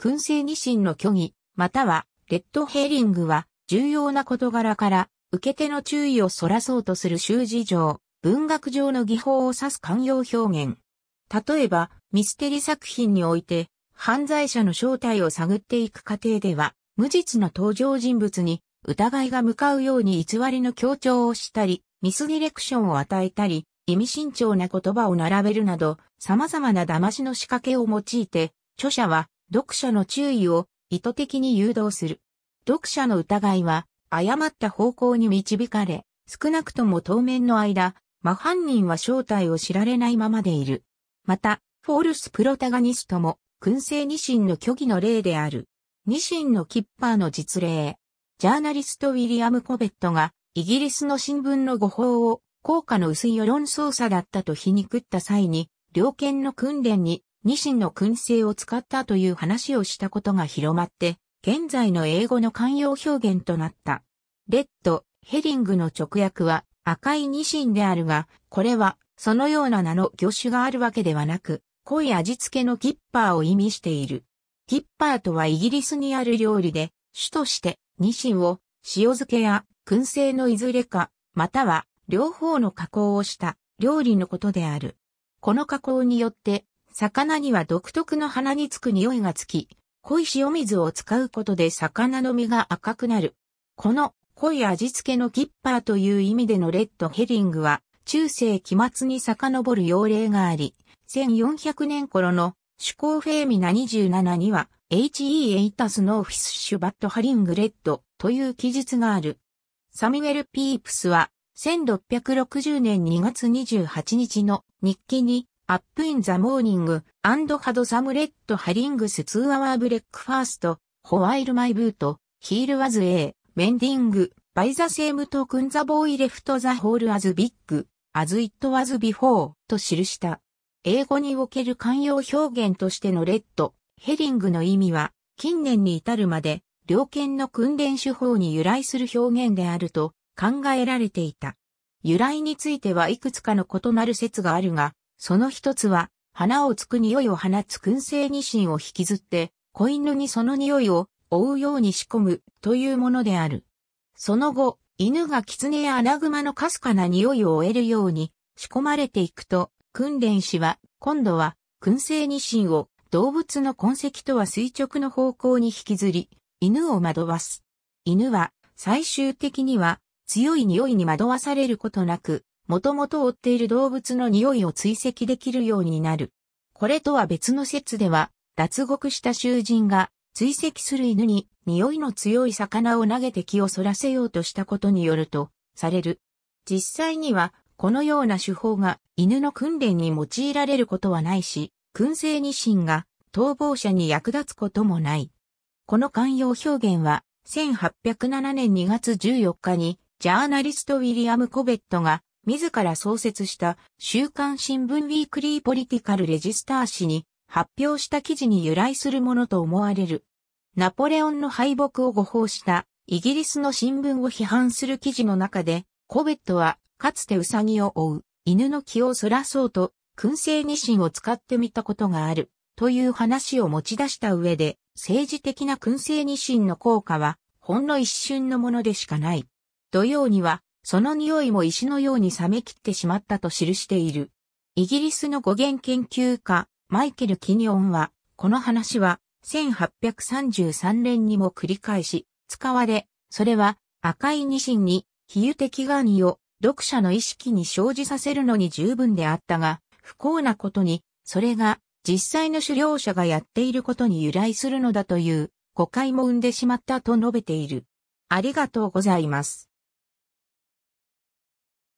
燻製ニシンの虚偽、またはレッドヘーリングは重要な事柄から受け手の注意をそらそうとする修字上、文学上の技法を指す慣用表現。例えば、ミステリ作品において、犯罪者の正体を探っていく過程では、無実の登場人物に疑いが向かうように偽りの強調をしたり、ミスディレクションを与えたり、意味慎重な言葉を並べるなど、様々な騙しの仕掛けを用いて、著者は読者の注意を意図的に誘導する。読者の疑いは、誤った方向に導かれ、少なくとも当面の間、真犯人は正体を知られないままでいる。また、フォールスプロタガニストも、燻製二神の虚偽の例である。二神のキッパーの実例。ジャーナリストウィリアム・コベットが、イギリスの新聞の誤報を、効果の薄い世論操作だったと皮肉った際に、猟犬の訓練にニシンの燻製を使ったという話をしたことが広まって、現在の英語の慣用表現となった。レッド、ヘリングの直訳は赤いニシンであるが、これはそのような名の魚種があるわけではなく、濃い味付けのキッパーを意味している。キッパーとはイギリスにある料理で、主としてニシンを塩漬けや燻製のいずれか、または両方の加工をした料理のことである。この加工によって魚には独特の鼻につく匂いがつき、濃い塩水を使うことで魚の身が赤くなる。この濃い味付けのキッパーという意味でのレッドヘリングは、中世期末に遡る用例があり、1400年頃のコーフェーミナ27には、HE a タスノーフィッシュバットハリングレッドという記述がある。サミュエル・ピープスは、1660年2月28日の日記に、アップインザモーニングアンドハドサムレッドハリングスツーアワーブレックファーストホワイルマイブートヒールワズエーメンディングバイザセームトクンザボーイレフトザホールアズビッグアズイットワズビフォーと記した。英語における慣用表現としてのレッドヘリングの意味は近年に至るまで両犬の訓練手法に由来する表現であると考えられていた。由来についてはいくつかの異なる説があるが、その一つは、花をつく匂いを放つ燻製ニシンを引きずって、子犬にその匂いを追うように仕込むというものである。その後、犬が狐やアナグマのかすかな匂いを追えるように仕込まれていくと、訓練士は、今度は、燻製ニシンを動物の痕跡とは垂直の方向に引きずり、犬を惑わす。犬は、最終的には、強い匂いに惑わされることなく、もともと追っている動物の匂いを追跡できるようになる。これとは別の説では、脱獄した囚人が追跡する犬に匂いの強い魚を投げて気をそらせようとしたことによると、される。実際には、このような手法が犬の訓練に用いられることはないし、燻製二神が逃亡者に役立つこともない。この寛容表現は、1807年2月14日に、ジャーナリストウィリアム・コベットが自ら創設した週刊新聞ウィークリーポリティカルレジスター誌に発表した記事に由来するものと思われる。ナポレオンの敗北を誤報したイギリスの新聞を批判する記事の中で、コベットはかつてウサギを追う犬の気をそらそうと燻製ニシンを使ってみたことがあるという話を持ち出した上で、政治的な燻製ニシンの効果はほんの一瞬のものでしかない。土曜にはその匂いも石のように冷め切ってしまったと記している。イギリスの語源研究家、マイケル・キニオンは、この話は、1833年にも繰り返し、使われ、それは、赤いニシンに、比喩的ガニを、読者の意識に生じさせるのに十分であったが、不幸なことに、それが、実際の狩猟者がやっていることに由来するのだという、誤解も生んでしまったと述べている。ありがとうございます。